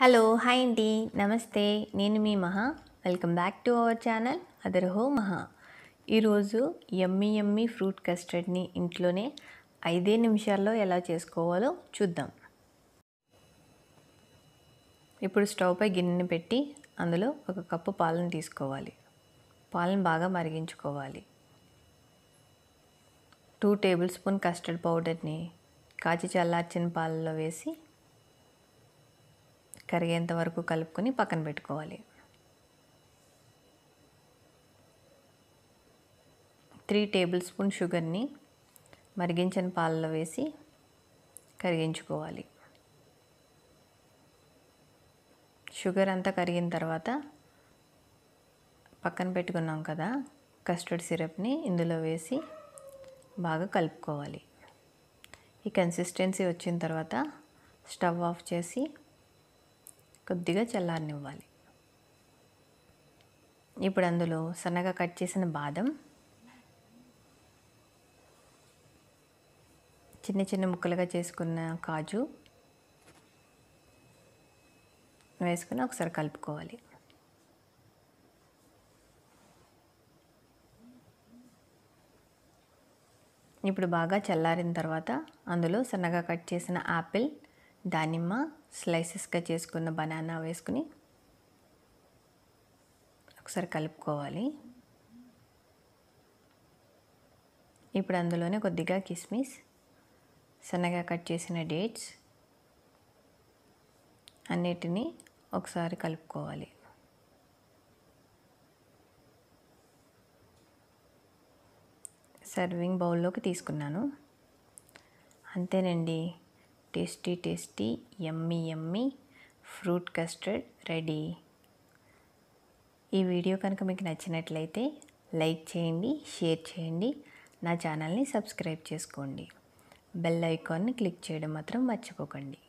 hello hi అండి నమస్తే నేను మీ Maha welcome back to our channel అదర్ హో మహా ఈరోజు ఎమ్మి ఎమ్మి ఫ్రూట్ కస్టర్డ్ని ఇంట్లోనే ఐదే నిమిషాల్లో ఎలా చేసుకోవాలో చూద్దాం ఇప్పుడు స్టవ్పై గిన్నెని పెట్టి అందులో ఒక కప్పు పాలను తీసుకోవాలి పాలను బాగా మరిగించుకోవాలి టూ టేబుల్ స్పూన్ కస్టర్డ్ పౌడర్ని కాచి చల్లార్చిన పాలలో వేసి కరిగేంత వరకు కలుపుకొని పక్కన పెట్టుకోవాలి త్రీ టేబుల్ స్పూన్ షుగర్ని మరిగించిన పాలలో వేసి కరిగించుకోవాలి షుగర్ అంతా కరిగిన తర్వాత పక్కన పెట్టుకున్నాం కదా కస్టర్డ్ సిరప్ని ఇందులో వేసి బాగా కలుపుకోవాలి ఈ కన్సిస్టెన్సీ వచ్చిన తర్వాత స్టవ్ ఆఫ్ చేసి కొద్దిగా చల్లారనివ్వాలి ఇప్పుడు అందులో సన్నగా కట్ చేసిన బాదం చిన్న చిన్న ముక్కలుగా చేసుకున్న కాజు వేసుకుని ఒకసారి కలుపుకోవాలి ఇప్పుడు బాగా చల్లారిన తర్వాత అందులో సన్నగా కట్ చేసిన యాపిల్ దానిమ్మ స్లైసెస్గా చేసుకున్న బనానా వేసుకుని ఒకసారి కలుపుకోవాలి ఇప్పుడు అందులోనే కొద్దిగా కిస్మిస్ సన్నగా కట్ చేసిన డేట్స్ అన్నిటినీ ఒకసారి కలుపుకోవాలి సర్వింగ్ బౌల్లోకి తీసుకున్నాను అంతేనండి tasty tasty yummy yummy fruit custard ready ఈ వీడియో కనుక మీకు నచ్చినట్లయితే లైక్ చేయండి షేర్ చేయండి నా ఛానల్ని సబ్స్క్రైబ్ చేసుకోండి బెల్ ఐకాన్ని క్లిక్ చేయడం మాత్రం మర్చిపోకండి